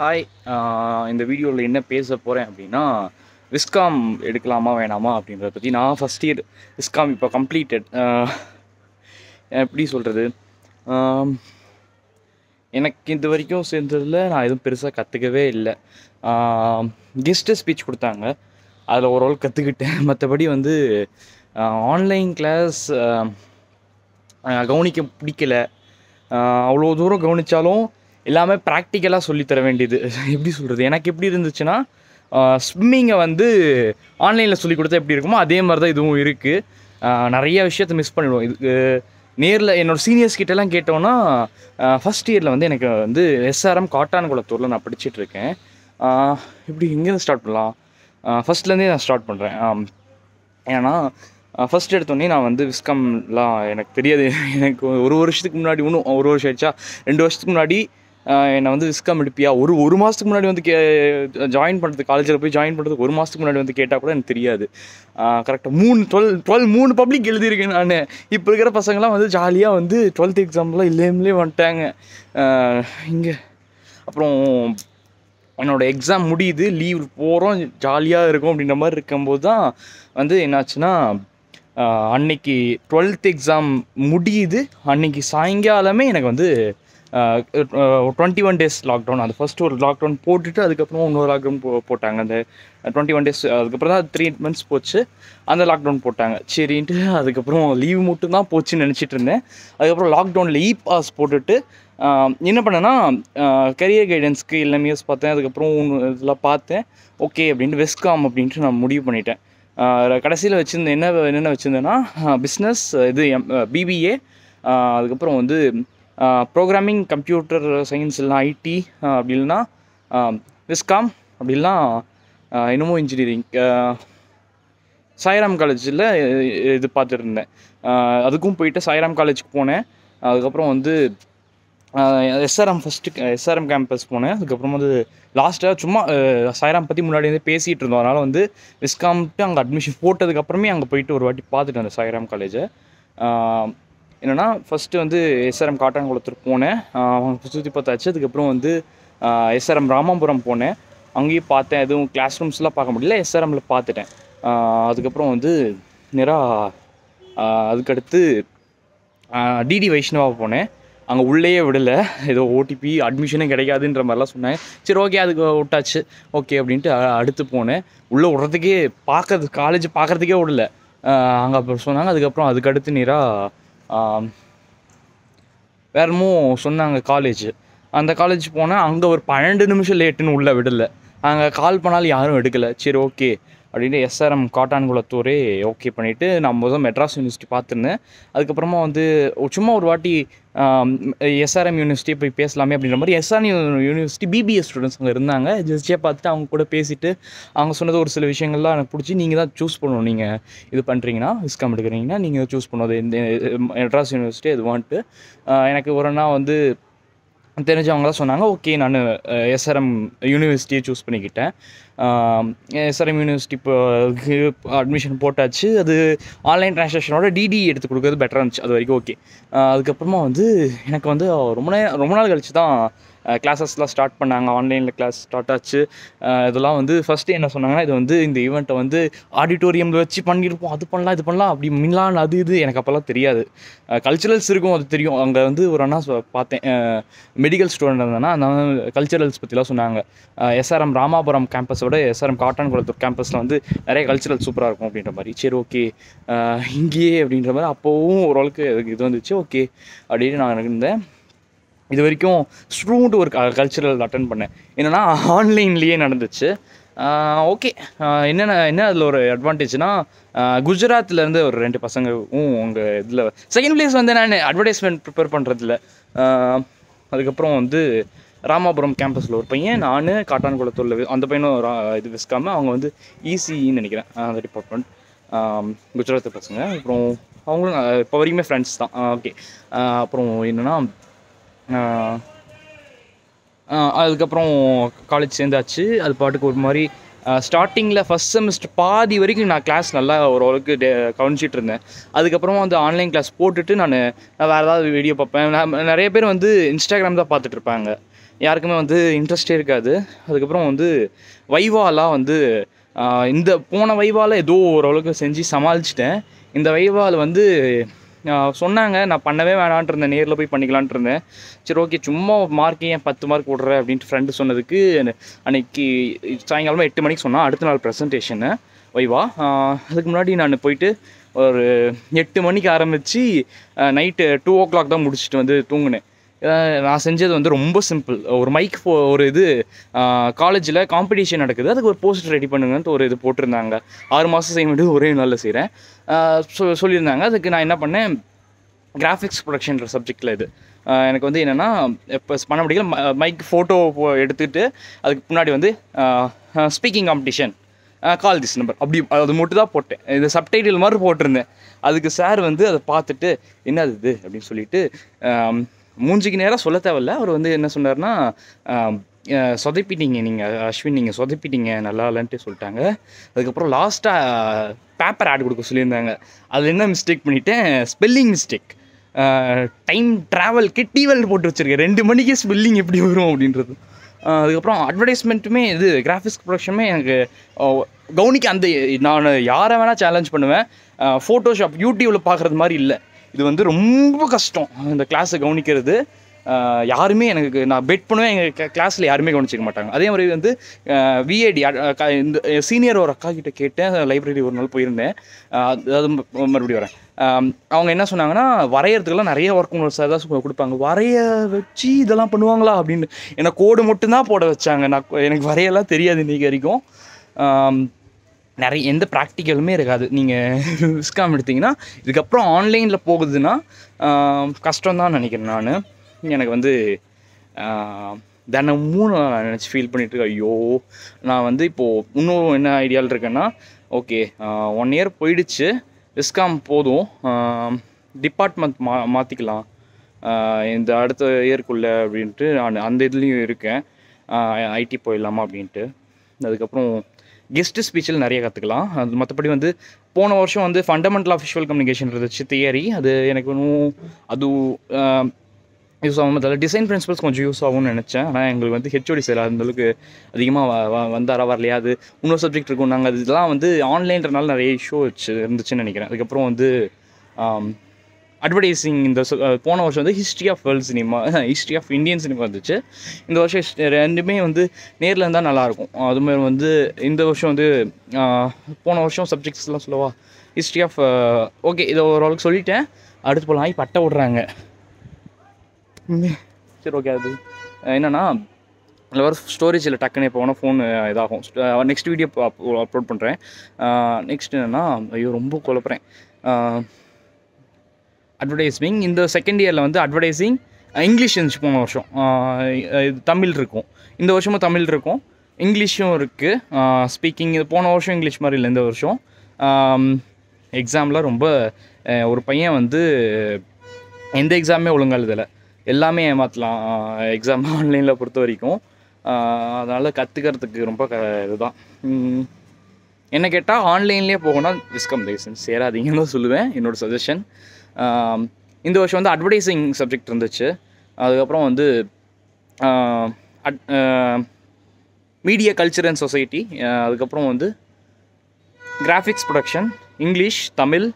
hi இந்த வீடியோவில் என்ன பேச போகிறேன் அப்படின்னா விஸ்காம் எடுக்கலாமா வேணாமா அப்படின்றத பற்றி நான் ஃபஸ்ட் இயர் விஸ்காம் இப்போ கம்ப்ளீட்டட் எப்படி சொல்கிறது எனக்கு இது வரைக்கும் சேர்ந்ததில் நான் எதுவும் பெருசாக கற்றுக்கவே இல்லை கெஸ்ட்டு ஸ்பீச் கொடுத்தாங்க அதில் ஆள் கற்றுக்கிட்டேன் மற்றபடி வந்து ஆன்லைன் கிளாஸ் கவனிக்க பிடிக்கலை அவ்வளோ தூரம் கவனித்தாலும் எல்லாமே ப்ராக்டிக்கலாக சொல்லித்தர வேண்டியது எப்படி சொல்கிறது எனக்கு எப்படி இருந்துச்சுன்னா ஸ்விம்மிங்கை வந்து ஆன்லைனில் சொல்லிக் கொடுத்தா எப்படி இருக்குமோ அதே மாதிரி தான் இதுவும் இருக்குது நிறைய விஷயத்த மிஸ் பண்ணிவிடுவோம் இதுக்கு நேரில் என்னோடய சீனியர்ஸ் கிட்டலாம் கேட்டோன்னா ஃபஸ்ட் இயரில் வந்து எனக்கு வந்து எஸ்ஆர்எம் காட்டான் குளத்தூரில் நான் படிச்சுட்டு இருக்கேன் இப்படி எங்கேருந்து ஸ்டார்ட் பண்ணலாம் ஃபஸ்ட்லேருந்தே நான் ஸ்டார்ட் பண்ணுறேன் ஏன்னா ஃபஸ்ட் எடுத்தோடனே நான் வந்து விஸ்கம்லாம் எனக்கு தெரியாது எனக்கு ஒரு வருஷத்துக்கு முன்னாடி ஒன்றும் ஒரு வருஷம் ஆயிடுச்சா ரெண்டு வருஷத்துக்கு முன்னாடி என்னை வந்து விஸ்காம் எடுப்பியா ஒரு ஒரு மாதத்துக்கு முன்னாடி வந்து கே ஜாயின் பண்ணுறது காலேஜில் போய் ஜாயின் பண்ணுறதுக்கு ஒரு மாதத்துக்கு முன்னாடி வந்து கேட்டால் கூட எனக்கு தெரியாது கரெக்டாக மூணு டுவெல் டுவெல் மூணு பப்ளிக் எழுதியிருக்கேன் நான் இப்போ இருக்கிற பசங்களாம் வந்து ஜாலியாக வந்து டுவெல்த் எக்ஸாம்லாம் இல்லையும்லேயே வந்துட்டாங்க இங்கே அப்புறம் என்னோடய எக்ஸாம் முடியுது லீவ் போகிறோம் ஜாலியாக இருக்கும் அப்படின்ற மாதிரி இருக்கும்போது தான் வந்து என்னாச்சுன்னா அன்னைக்கு டுவெல்த் எக்ஸாம் முடியுது அன்னைக்கு சாயங்காலமே எனக்கு வந்து டுவெண்ட்டி ஒன் டேஸ் லாக்டவுன் அது ஃபஸ்ட்டு ஒரு லாக்டவுன் போட்டுட்டு அதுக்கப்புறம் இன்னொரு லாக்டவுன் போ போட்டாங்க அந்த டுவெண்ட்டி ஒன் டேஸ் அதுக்கப்புறம் தான் த்ரீ மந்த்ஸ் போச்சு அந்த லாக்டவுன் போட்டாங்க சரின்ட்டு அதுக்கப்புறம் லீவ் மட்டும் தான் போச்சுன்னு நினச்சிட்டு இருந்தேன் அதுக்கப்புறம் லாக்டவுனில் இ பாஸ் போட்டுட்டு என்ன பண்ணேன்னா கரியர் கைடன்ஸ்க்கு எல்லாமே பார்த்தேன் அதுக்கப்புறம் இதெல்லாம் பார்த்தேன் ஓகே அப்படின்ட்டு வெஸ்காம் அப்படின்ட்டு நான் முடிவு பண்ணிட்டேன் கடைசியில் வச்சுருந்தேன் என்ன என்னென்ன வச்சுருந்தேன்னா பிஸ்னஸ் இது எம் பிபிஏ அதுக்கப்புறம் வந்து ப்ரோக்ராமிங் கம்ப்யூட்டர் சயின்ஸ் இல்லைனா ஐடி அப்படி இல்லைன்னா விஸ்காம் அப்படி இல்லைனா என்னமோ இன்ஜினியரிங் சாய்ராம் காலேஜில் இது பார்த்துருந்தேன் அதுக்கும் போயிட்டு சாய்ராம் காலேஜுக்கு போனேன் அதுக்கப்புறம் வந்து எஸ்ஆர்எம் ஃபஸ்ட்டு எஸ்ஆர்எம் கேம்பஸ் போனேன் அதுக்கப்புறம் வந்து லாஸ்ட்டாக சும்மா சாய்ராம் பற்றி முன்னாடி வந்து பேசிகிட்டு இருந்தோம் அதனால் வந்து விஸ்காம்ட்டு அங்கே அட்மிஷன் போட்டதுக்கப்புறமே அங்கே போயிட்டு ஒரு வாட்டி பார்த்துட்டு வந்தேன் சாய்ராம் காலேஜை என்னென்னா ஃபஸ்ட்டு வந்து எஸ்ஆர்எம் காட்டான்குளத்துக்கு போனேன் சுற்றி பார்த்தாச்சு அதுக்கப்புறம் வந்து எஸ்ஆர்எம் ராமாபுரம் போனேன் அங்கேயும் பார்த்தேன் எதுவும் கிளாஸ் ரூம்ஸ்லாம் பார்க்க முடியல எஸ்ஆர்எம்மில் பார்த்துட்டேன் அதுக்கப்புறம் வந்து நேராக அதுக்கடுத்து டிடி வைஷ்ணவா போனேன் அங்கே உள்ளேயே விடலை ஏதோ ஓடிபி அட்மிஷனே கிடைக்காதுன்ற மாதிரிலாம் சொன்னேன் சரி ஓகே அதுக்கு விட்டாச்சு ஓகே அப்படின்ட்டு அடுத்து போனேன் உள்ளே விடுறதுக்கே பார்க்கறது காலேஜ் பார்க்குறதுக்கே விடல அங்கே அப்புறம் சொன்னாங்க அதுக்கப்புறம் அதுக்கடுத்து நேராக வேறமும் சொன்னாங்க காலேஜ் அந்த காலேஜ் போனால் அங்கே ஒரு பன்னெண்டு நிமிஷம் லேட்டுன்னு உள்ளே விடலை அங்கே கால் பண்ணாலும் யாரும் எடுக்கலை சரி ஓகே அப்படின்னு எஸ்ஆர்எம் காட்டான்குளத்தூரே ஓகே பண்ணிவிட்டு நான் முதல் மெட்ராஸ் யூனிவர்சிட்டி பார்த்துருந்தேன் அதுக்கப்புறமா வந்து சும்மா ஒரு வாட்டி எஸ்ஆர்எம் யூனிவர்சிட்டியை போய் பேசலாமே அப்படின்ற மாதிரி எஸ்ஆர்எம் யூனிவர்சிட்டி பிபிஎஸ் ஸ்டூடெண்ட்ஸ் அங்கே இருந்தாங்க ஜஸ்டியாக பார்த்துட்டு அவங்க கூட பேசிவிட்டு அவங்க சொன்னது ஒரு சில விஷயங்கள்லாம் எனக்கு பிடிச்சி நீங்கள் தான் சூஸ் பண்ணணும் நீங்கள் இது பண்ணுறீங்கன்னா விஸ்காம் எடுக்கிறீங்கன்னா நீங்கள் சூஸ் பண்ணுவது இந்த மெட்ராஸ் யூனிவர்சிட்டி இது வாண்ட்டு எனக்கு ஒரு நாள் வந்து தெரிஞ்சவங்களாம் சொன்னாங்க ஓகே நான் எஸ்ஆர்எம் யூனிவர்சிட்டியை சூஸ் பண்ணிக்கிட்டேன் எஸ்ஆர்எம் யூனிவர்சிட்டி இப்போ அட்மிஷன் போட்டாச்சு அது ஆன்லைன் ட்ரான்ஸ்லேஷனோட டிடி எடுத்து கொடுக்குறது பெட்டராக இருந்துச்சு அது வரைக்கும் ஓகே அதுக்கப்புறமா வந்து எனக்கு வந்து ரொம்ப நே ரொம்ப நாள் கழிச்சு தான் கிளாஸஸ்லாம் ஸ்டார்ட் பண்ணாங்க ஆன்லைனில் கிளாஸ் ஸ்டார்ட் ஆச்சு இதெல்லாம் வந்து ஃபஸ்ட்டு என்ன சொன்னாங்கன்னா இது வந்து இந்த ஈவெண்ட்டை வந்து ஆடிட்டோரியமில் வச்சு பண்ணியிருப்போம் அது பண்ணலாம் இது பண்ணலாம் அப்படி மின்லான் அது இது எனக்கு அப்போல்லாம் தெரியாது கல்ச்சுரல்ஸ் இருக்கும் அது தெரியும் அங்கே வந்து ஒரு அண்ணா பார்த்தேன் மெடிக்கல் ஸ்டூடெண்ட் இருந்தேன்னா அந்த கல்ச்சுரல்ஸ் பற்றிலாம் சொன்னாங்க எஸ்ஆர்எம் ராமாபுரம் கேம்பஸோட எஸ்ஆர்எம் காட்டான்குளத்தூர் கேம்பஸில் வந்து நிறைய கல்ச்சுரல் சூப்பராக இருக்கும் அப்படின்ற மாதிரி சரி ஓகே இங்கேயே அப்படின்ற மாதிரி அப்போவும் ஓரளவுக்கு இது வந்துச்சு ஓகே அப்படின்னு நான் இருந்தேன் இது வரைக்கும் ஸ்டூடெண்ட் ஒரு கல்ச்சுரல் அட்டன் பண்ணேன் என்னென்னா ஆன்லைன்லேயே நடந்துச்சு ஓகே என்னென்ன என்ன அதில் ஒரு அட்வான்டேஜ்னால் குஜராத்லேருந்து ஒரு ரெண்டு பசங்களும் உங்கள் இதில் செகண்ட் பிளேஸ் வந்து நான் அட்வர்டைஸ்மெண்ட் ப்ரிப்பேர் பண்ணுறதில்ல அதுக்கப்புறம் வந்து ராமாபுரம் கேம்பஸில் ஒரு பையன் நான் காட்டான்குளத்தூரில் அந்த பையனும் இது விஸ்காமல் அவங்க வந்து இசிஇன்னு e நினைக்கிறேன் அந்த டிபார்ட்மெண்ட் குஜராத்து பசங்க அப்புறம் அவங்களும் இப்போ வரைக்குமே ஃப்ரெண்ட்ஸ் தான் ஓகே அப்புறம் என்னென்னா அதுக்கப்புறம் காலேஜ் சேர்ந்தாச்சு அது பாட்டுக்கு ஒரு மாதிரி ஸ்டார்டிங்கில் ஃபஸ்ட் செமஸ்டர் பாதி வரைக்கும் நான் கிளாஸ் நல்லா ஓரளவுக்கு டே கவனிச்சிட்டு இருந்தேன் அதுக்கப்புறமா வந்து ஆன்லைன் கிளாஸ் போட்டுட்டு நான் நான் வேறு ஏதாவது வீடியோ பார்ப்பேன் நான் நிறைய பேர் வந்து இன்ஸ்டாகிராம் தான் பார்த்துட்டு இருப்பாங்க யாருக்குமே வந்து இன்ட்ரெஸ்டே இருக்காது அதுக்கப்புறம் வந்து வைவாலாம் வந்து இந்த போன வைவாவில் ஏதோ ஓரளவுக்கு செஞ்சு சமாளிச்சிட்டேன் இந்த வைவாவில் வந்து சொன்னாங்க நான் பண்ணவே வேணான்ட்டு இருந்தேன் நேரில் போய் பண்ணிக்கலான்ட்டு இருந்தேன் சரி ஓகே சும்மா மார்க் ஏன் பத்து மார்க் விட்ற அப்படின்ட்டு ஃப்ரெண்டு சொன்னதுக்கு அன்னைக்கு சாயங்காலமாக எட்டு மணிக்கு சொன்னால் அடுத்த நாள் ப்ரெசன்டேஷனு வைவா அதுக்கு முன்னாடி நான் போயிட்டு ஒரு எட்டு மணிக்கு ஆரம்பித்து நைட்டு டூ ஓ கிளாக் தான் முடிச்சுட்டு வந்து தூங்கினேன் நான் செஞ்சது வந்து ரொம்ப சிம்பிள் ஒரு மைக் ஒரு இது காலேஜில் காம்படிஷன் நடக்குது அதுக்கு ஒரு போஸ்டர் ரெடி பண்ணுங்கன்ட்டு ஒரு இது போட்டிருந்தாங்க ஆறு மாதம் செய்ய முடியும் ஒரே நாளில் செய்கிறேன் சொ சொல்லியிருந்தாங்க அதுக்கு நான் என்ன பண்ணேன் கிராஃபிக்ஸ் ப்ரொடக்ஷன்ற சப்ஜெக்டில் இது எனக்கு வந்து என்னென்னா இப்போ பண்ண முடியல மைக் ஃபோட்டோ எடுத்துகிட்டு அதுக்கு முன்னாடி வந்து speaking competition call this number அப்படி அது மட்டும் தான் போட்டேன் இது சப்டைட்டில் மாதிரி போட்டிருந்தேன் அதுக்கு சார் வந்து அதை பார்த்துட்டு என்னது இது அப்படின்னு சொல்லிட்டு மூஞ்சிக்கு நேராக சொல்ல தேவையில்ல அவர் வந்து என்ன சொன்னார்னா சொதப்பிட்டீங்க நீங்கள் அஸ்வின் நீங்கள் சொதப்பிட்டீங்க நல்லா இல்லைன்ட்டு சொல்லிட்டாங்க அதுக்கப்புறம் லாஸ்ட்டாக பேப்பர் ஆட் கொடுக்க சொல்லியிருந்தாங்க அதில் என்ன மிஸ்டேக் பண்ணிவிட்டேன் ஸ்பெல்லிங் மிஸ்டேக் டைம் ட்ராவல் கெட்டிவல் போட்டு வச்சுருக்கேன் ரெண்டு மணிக்கு ஸ்பெல்லிங் எப்படி வரும் அப்படின்றது அதுக்கப்புறம் அட்வர்டைஸ்மெண்ட்டுமே இது கிராஃபிக்ஸ் ப்ரொடக்ஷனுமே எனக்கு கவனிக்க அந்த நான் யாரை வேணால் சேலஞ்ச் பண்ணுவேன் ஃபோட்டோஷாப் யூடியூப்பில் பார்க்குறது மாதிரி இல்லை இது வந்து ரொம்ப கஷ்டம் இந்த கிளாஸை கவனிக்கிறது யாருமே எனக்கு நான் பெட் பண்ணுவேன் எங்கள் கிளாஸில் யாருமே கவனிச்சிக்க மாட்டாங்க அதே மாதிரி வந்து விஏடி இந்த சீனியர் ஒரு அக்கா கிட்டே கேட்டேன் லைப்ரரி ஒரு நாள் போயிருந்தேன் அதாவது மறுபடியும் வரேன் அவங்க என்ன சொன்னாங்கன்னா வரையிறதுக்கெல்லாம் நிறைய ஒர்க் நோட்ஸ் தான் கொடுப்பாங்க வரைய வச்சு இதெல்லாம் பண்ணுவாங்களா அப்படின்னு என்னை கோடு மட்டும்தான் போட வச்சாங்க நான் எனக்கு வரையெல்லாம் தெரியாது இன்றைக்கு வரைக்கும் நிறைய எந்த ப்ராக்டிக்கலுமே இருக்காது நீங்கள் விஸ்காம் எடுத்திங்கன்னா இதுக்கப்புறம் ஆன்லைனில் போகுதுன்னா கஷ்டம் தான் நினைக்கிறேன் நான் எனக்கு வந்து தினமும் நான் நினச்சி ஃபீல் பண்ணிகிட்ருக்கேன் ஐயோ நான் வந்து இப்போது இன்னும் என்ன ஐடியாவில் இருக்கேன்னா ஓகே ஒன் இயர் போயிடுச்சு விஸ்காம் போதும் டிபார்ட்மெண்ட் மா மாற்றிக்கலாம் இந்த அடுத்த இயர்க்குள்ளே அப்படின்ட்டு நான் அந்த இதுலேயும் இருக்கேன் ஐடி போயிடலாமா அப்படின்ட்டு அதுக்கப்புறம் கெஸ்ட் ஸ்பீச்சில் நிறைய கற்றுக்கலாம் அது மற்றபடி வந்து போன வருஷம் வந்து ஃபண்டமெண்டல் ஆஃப் விஷுவல் கம்யூனிகேஷன் இருந்துச்சு தியரி அது எனக்கு ஒன்றும் அது யூஸ் ஆகும் அதில் டிசைன் பிரின்சிபல்ஸ் கொஞ்சம் யூஸ் ஆகும்னு நினச்சேன் ஆனால் எங்களுக்கு வந்து ஹெச்ஓடி சார் அந்தளவுக்கு அதிகமாக வந்தாரா வரலையா அது இன்னொரு சப்ஜெக்ட் இருக்கும் நாங்கள் இதெல்லாம் வந்து ஆன்லைன்றனால நிறைய இஷ்யூ வச்சு இருந்துச்சுன்னு நினைக்கிறேன் அதுக்கப்புறம் வந்து அட்வர்டைஸிங் இந்த போன வருஷம் வந்து history of world cinema history of Indian cinema வந்துச்சு இந்த வருஷம் ரெண்டுமே வந்து நேரில் இருந்தால் நல்லாயிருக்கும் அதுமாதிரி வந்து இந்த வருஷம் வந்து போன வருஷம் சப்ஜெக்ட்ஸ்லாம் சொல்லவா ஹிஸ்ட்ரி ஆஃப் ஓகே இதை ஓரளவுக்கு சொல்லிட்டேன் அடுத்து போகலாம் ஆகி பட்டை விட்றாங்க சரி ஓகே அது என்னென்னா அதில் வர ஸ்டோரேஜில் டக்குன்னு இப்போ வேணால் ஃபோன் இதாகும் நெக்ஸ்ட் வீடியோ அப்லோட் பண்ணுறேன் நெக்ஸ்ட் என்னென்னா ஐயோ ரொம்ப குழப்புறேன் அட்வர்டைஸ்மிங் இந்த செகண்ட் இயரில் வந்து அட்வர்டைஸிங் இங்கிலீஷ் இருந்துச்சு போன வருஷம் தமிழ் இருக்கும் இந்த வருஷமும் தமிழ் இருக்கும் இங்கிலீஷும் இருக்குது ஸ்பீக்கிங் இது போன வருஷம் இங்கிலீஷ் மாதிரி இல்லை இந்த வருஷம் எக்ஸாமில் ரொம்ப ஒரு பையன் வந்து எந்த எக்ஸாமே ஒழுங்காக எழுதலை எல்லாமே ஏமாற்றலாம் எக்ஸாம் ஆன்லைனில் பொறுத்த வரைக்கும் அதனால் கற்றுக்கிறதுக்கு ரொம்ப க இதுதான் என்ன கேட்டால் ஆன்லைன்லேயே போகணும் விஸ்கம் தயவுசெஞ்சு சேராதீங்கன்னு சொல்லுவேன் என்னோடய சஜஷன் இந்த வருஷம் வந்து அட்வர்டைஸிங் சப்ஜெக்ட் இருந்துச்சு அதுக்கப்புறம் வந்து at media culture and society அதுக்கப்புறம் வந்து graphics production English Tamil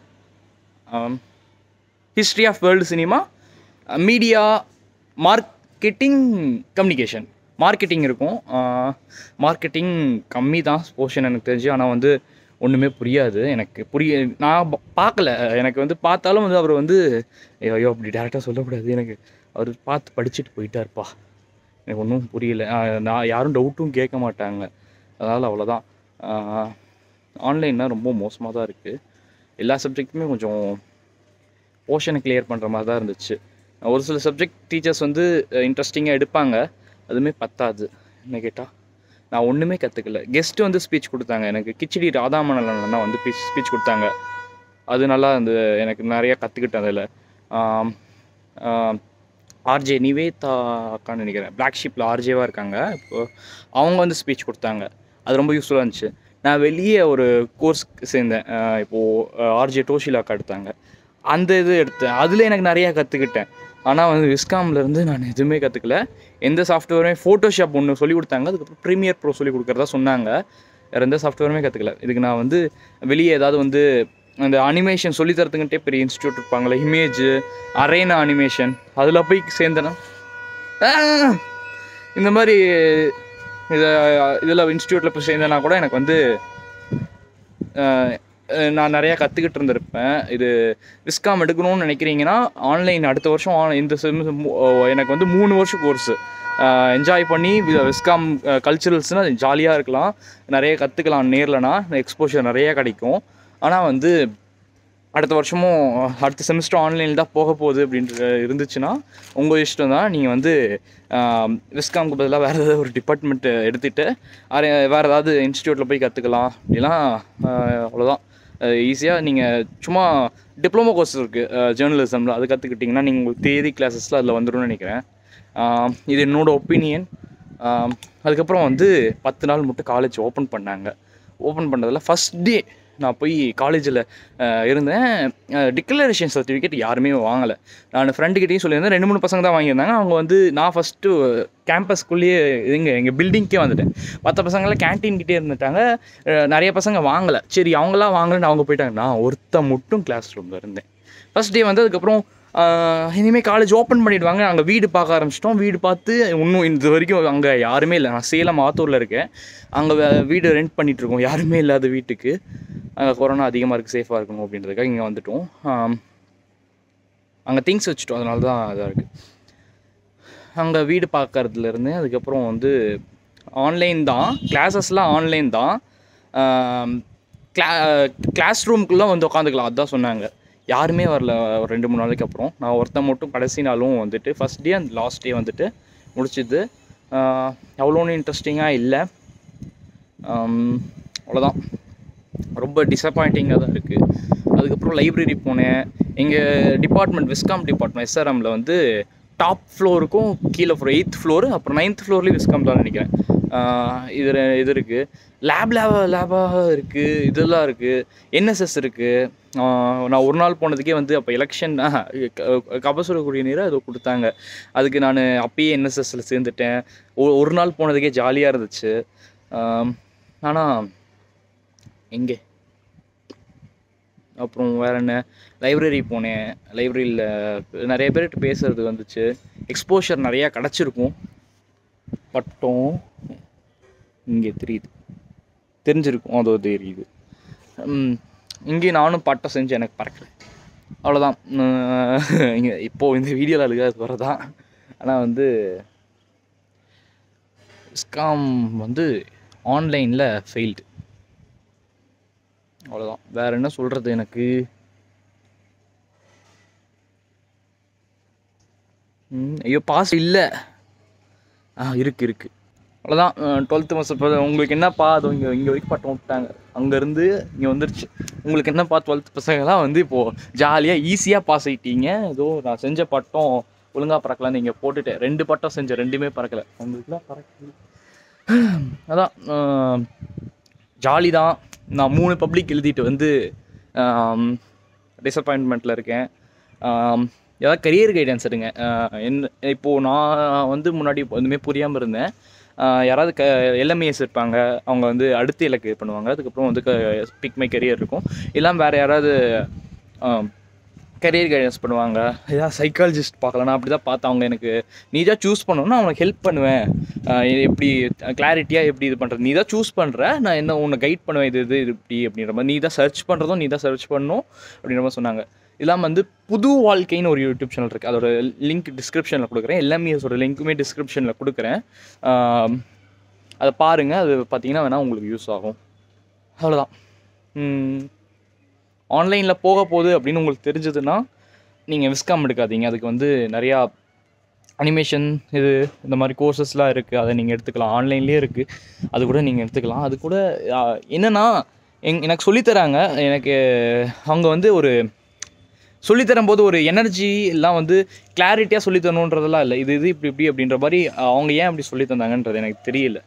history of world cinema media marketing communication marketing இருக்கும் மார்க்கெட்டிங் கம்மி தான் போர்ஷன் எனக்கு தெரிஞ்சு ஆனால் வந்து ஒன்றுமே புரியாது எனக்கு புரிய நான் பார்க்கல எனக்கு வந்து பார்த்தாலும் வந்து அவர் வந்து ஐயோ அப்படி டேரெக்டாக சொல்லக்கூடாது எனக்கு அவர் பார்த்து படிச்சுட்டு போயிட்டார்ப்பா எனக்கு ஒன்றும் புரியல நான் யாரும் டவுட்டும் கேட்க மாட்டாங்க அதனால் அவ்வளோதான் ஆன்லைன்னால் ரொம்ப மோசமாக தான் இருக்குது எல்லா சப்ஜெக்ட்டுமே கொஞ்சம் போர்ஷனை கிளியர் பண்ணுற மாதிரி தான் இருந்துச்சு ஒரு சில சப்ஜெக்ட் டீச்சர்ஸ் வந்து இன்ட்ரெஸ்டிங்காக எடுப்பாங்க அதுவுமே பத்தாது என்ன கேட்டால் நான் ஒன்றுமே கற்றுக்கல கெஸ்ட்டு வந்து ஸ்பீச் கொடுத்தாங்க எனக்கு கிச்சடி ராதாமணலன்னா வந்து ஸ்பீச் கொடுத்தாங்க அது நல்லா இருந்தது எனக்கு நிறையா கற்றுக்கிட்டேன் அதில் ஆர்ஜே நிவேதா அக்கான்னு நினைக்கிறேன் பிளாக் ஷீப்பில் ஆர்ஜேவாக இருக்காங்க இப்போது அவங்க வந்து ஸ்பீச் கொடுத்தாங்க அது ரொம்ப யூஸ்ஃபுல்லாக இருந்துச்சு நான் வெளியே ஒரு கோர்ஸ் சேர்ந்தேன் இப்போது ஆர்ஜே டோஷிலாக்கா எடுத்தாங்க அந்த இது எடுத்தேன் அதில் எனக்கு நிறையா கற்றுக்கிட்டேன் ஆனால் வந்து விஸ்காம்லேருந்து நான் எதுவுமே கற்றுக்கல எந்த சாஃப்ட்வேருமே ஃபோட்டோஷாப் ஒன்று சொல்லி கொடுத்தாங்க அதுக்கப்புறம் ப்ரீமியர் ப்ரோ சொல்லி கொடுக்குறதா சொன்னாங்க வேறு எந்த சாஃப்ட்வேருமே கற்றுக்கல இதுக்கு நான் வந்து வெளியே ஏதாவது வந்து அந்த அனிமேஷன் சொல்லி தரத்துக்கிட்டே பெரிய இன்ஸ்டியூட் இருப்பாங்களே இமேஜ் அரேனா அனிமேஷன் அதில் போய் சேர்ந்தேன்னா இந்த மாதிரி இதை இதில் இன்ஸ்டியூட்டில் போய் சேர்ந்தேன்னா கூட எனக்கு வந்து நான் நிறையா கற்றுக்கிட்டு இருந்திருப்பேன் இது விஸ்காம் எடுக்கணும்னு நினைக்கிறீங்கன்னா ஆன்லைன் அடுத்த வருஷம் இந்த எனக்கு வந்து மூணு வருஷம் கோர்ஸு என்ஜாய் பண்ணி விஸ்காம் கல்ச்சுரல்ஸ்னால் ஜாலியாக இருக்கலாம் நிறைய கற்றுக்கலாம் நேரில்னா எக்ஸ்போஷர் நிறையா கிடைக்கும் ஆனால் வந்து அடுத்த வருஷமும் அடுத்த செமஸ்டர் ஆன்லைனில் தான் போக போகுது அப்படின்ற இருந்துச்சுன்னா உங்கள் இஷ்டம் தான் நீங்கள் வந்து விஸ்காம்க்கு பதிலாக வேறு ஏதாவது ஒரு டிபார்ட்மெண்ட்டு எடுத்துகிட்டு வேறு ஏதாவது இன்ஸ்டியூட்டில் போய் கற்றுக்கலாம் அப்படிலாம் அவ்வளோதான் ஈஸியாக நீங்கள் சும்மா டிப்ளமோ கோர்ஸ் இருக்குது ஜேர்னலிசமில் அது கற்றுக்கிட்டிங்கன்னா நீங்கள் உங்களுக்கு தேதி கிளாஸஸில் அதில் வந்துடும் நினைக்கிறேன் இது என்னோடய ஒப்பீனியன் அதுக்கப்புறம் வந்து பத்து நாள் மட்டும் காலேஜ் ஓப்பன் பண்ணாங்க ஓப்பன் பண்ணதில் ஃபஸ்ட் டே நான் போய் காலேஜில் இருந்தேன் டிக்ளரேஷன் சர்டிஃபிகேட் யாருமே வாங்கலை நான் ஃப்ரெண்டுக்கிட்டையும் சொல்லியிருந்தேன் ரெண்டு மூணு பசங்க தான் வாங்கியிருந்தாங்க அவங்க வந்து நான் ஃபஸ்ட்டு கேம்பஸ்க்குள்ளேயே எங்கே எங்கள் பில்டிங்க்கே வந்துட்டேன் மற்ற பசங்களாம் கேன்டீன்கிட்டே இருந்துட்டாங்க நிறைய பசங்க வாங்கலை சரி அவங்களாம் வாங்கலைன்னு அவங்க போயிட்டாங்க நான் ஒருத்த மட்டும் கிளாஸ் ரூமில் இருந்தேன் ஃபஸ்ட் டே வந்து அதுக்கப்புறம் இனிமேல் காலேஜ் ஓப்பன் பண்ணிவிடுவாங்க நாங்கள் வீடு பார்க்க ஆரம்பிச்சிட்டோம் வீடு பார்த்து இன்னும் இது வரைக்கும் அங்கே யாருமே இல்லை நான் சேலம் ஆத்தூரில் இருக்கேன் அங்கே வீடு ரெண்ட் பண்ணிகிட்ருக்கோம் யாருமே இல்லாத வீட்டுக்கு அங்கே கொரோனா அதிகமாக இருக்குது சேஃபாக இருக்கணும் அப்படின்றதுக்காக இங்கே வந்துட்டோம் அங்கே திங்ஸ் வச்சுட்டோம் அதனால தான் இதாக இருக்குது அங்கே வீடு பார்க்கறதுலேருந்து அதுக்கப்புறம் வந்து ஆன்லைன் தான் கிளாஸஸ்லாம் ஆன்லைன் தான் கிளா கிளாஸ் ரூம்குள்ளே வந்து உட்காந்துக்கலாம் அதுதான் சொன்னாங்க யாருமே வரல ஒரு ரெண்டு மூணு நாளைக்கு அப்புறம் நான் ஒருத்தன் மட்டும் கடைசி நாளும் வந்துட்டு first day and last day வந்துட்டு முடிச்சிது அவ்வளோன்னு இன்ட்ரெஸ்டிங்காக இல்லை அவ்வளோதான் ரொம்ப டிசப்பாயிண்டிங்காக தான் இருக்குது அதுக்கப்புறம் லைப்ரரி போனேன் எங்கள் டிபார்ட்மெண்ட் விஸ்காம் டிபார்ட்மெண்ட் எஸ்ஆர்எம்மில் வந்து டாப் ஃப்ளோருக்கும் கீழே ஃப்ளோர் எயித் ஃப்ளோரு அப்புறம் நைன்த் ஃப்ளோர்லேயும் விஸ்காம் தான் நினைக்கிறேன் இது இது இருக்குது லேப் லேபா லேபாக இருக்குது இதெல்லாம் இருக்குது என்எஸ்எஸ் இருக்குது நான் ஒரு நாள் போனதுக்கே வந்து அப்போ எலெக்ஷன் கபசுர நீரை அதை கொடுத்தாங்க அதுக்கு நான் அப்பயே என்எஸ்எஸ்சில் சேர்ந்துட்டேன் ஒரு நாள் போனதுக்கே ஜாலியாக இருந்துச்சு ஆனால் எங்கே அப்புறம் வேறு என்ன லைப்ரரி போனேன் லைப்ரரியில் நிறைய பேர்கிட்ட பேசுகிறது வந்துச்சு எக்ஸ்போஷர் நிறையா கிடச்சிருக்கும் பட்டம் இங்கே தெரியுது தெரிஞ்சிருக்கும் அதோ தெரியுது இங்கே நானும் பட்டம் செஞ்சு எனக்கு பறக்கிறேன் அவ்வளோதான் இங்கே இப்போது இந்த வீடியோவில் அழுகாது வரதான் ஆனால் வந்து ஸ்காம் வந்து ஆன்லைனில் ஃபெயில்டு அவ்வளோதான் வேறு என்ன சொல்கிறது எனக்கு ஐயோ பாஸ் இல்லை ஆ இருக்கு இருக்கு அவ்வளோதான் டுவெல்த்து மாதம் இப்போ உங்களுக்கு என்ன பா அது இங்கே இங்கே வரைக்கும் பட்டம் விட்டாங்க அங்கேருந்து இங்கே வந்துருச்சு உங்களுக்கு என்னப்பா டுவெல்த் பசங்கள்லாம் வந்து இப்போது ஜாலியாக ஈஸியாக பாஸ் ஆகிட்டீங்க ஏதோ நான் செஞ்ச பட்டம் ஒழுங்காக பறக்கலான்னு நீங்கள் போட்டுட்டேன் ரெண்டு பட்டம் செஞ்சேன் ரெண்டுமே பறக்கலை உங்களுக்குலாம் பறக்கல அதான் ஜாலி தான் நான் மூணு பப்ளிக் எழுதிட்டு வந்து டிசப்பாயின்மெண்ட்டில் இருக்கேன் ஏதாவது கரியர் கைடன்ஸ் எடுங்க என் இப்போது நான் வந்து முன்னாடி எதுவுமே புரியாமல் இருந்தேன் யாராவது க எல்எம்ஏஎஸ் இருப்பாங்க அவங்க வந்து அடுத்த இலக்கு பண்ணுவாங்க அதுக்கப்புறம் வந்து பிக் மை கரியர் இருக்கும் இல்லாமல் வேறு யாராவது கரியர் கைடன்ஸ் பண்ணுவாங்க ஏதாவது சைக்காலஜிஸ்ட் பார்க்கலாம் அப்படி தான் பார்த்து அவங்க எனக்கு நீ தான் சூஸ் பண்ணணும்னா அவனுக்கு ஹெல்ப் பண்ணுவேன் எப்படி கிளாரிட்டியாக எப்படி இது பண்ணுறது நீ தான் சூஸ் பண்ணுற நான் என்ன உன்னை கைட் பண்ணுவேன் இது இது இப்படி அப்படின்ற மாதிரி நீ தான் சர்ச் பண்ணுறதும் நீ தான் சர்ச் பண்ணணும் அப்படின்ற மாதிரி சொன்னாங்க இல்லாமல் வந்து புது வாழ்க்கைன்னு ஒரு யூடியூப் சேனல் இருக்குது அதோட லிங்க் டிஸ்கிரிப்ஷனில் கொடுக்குறேன் எல்லாமே அதோட லிங்க்குமே டிஸ்கிரிப்ஷனில் கொடுக்குறேன் அதை பாருங்கள் அது பார்த்தீங்கன்னா வேணால் உங்களுக்கு யூஸ் ஆகும் அவ்வளோதான் ஆன்லைனில் போக போகுது அப்படின்னு உங்களுக்கு தெரிஞ்சதுன்னா நீங்கள் விஸ்காம் எடுக்காதீங்க அதுக்கு வந்து நிறையா அனிமேஷன் இது இந்த மாதிரி கோர்சஸ்லாம் இருக்குது அதை நீங்கள் எடுத்துக்கலாம் ஆன்லைன்லேயே இருக்குது அது கூட நீங்கள் எடுத்துக்கலாம் அது கூட என்னென்னா எங் எனக்கு சொல்லித்தராங்க எனக்கு அவங்க வந்து ஒரு சொல்லித்தரும்போது ஒரு எனர்ஜி எல்லாம் வந்து கிளாரிட்டியாக சொல்லித்தரணுன்றதெல்லாம் தரணுன்றதெல்லாம் இல்லை இது இது இப்படி இப்படி அப்படின்ற மாதிரி அவங்க ஏன் அப்படி சொல்லித்தந்தாங்கன்றது எனக்கு தெரியல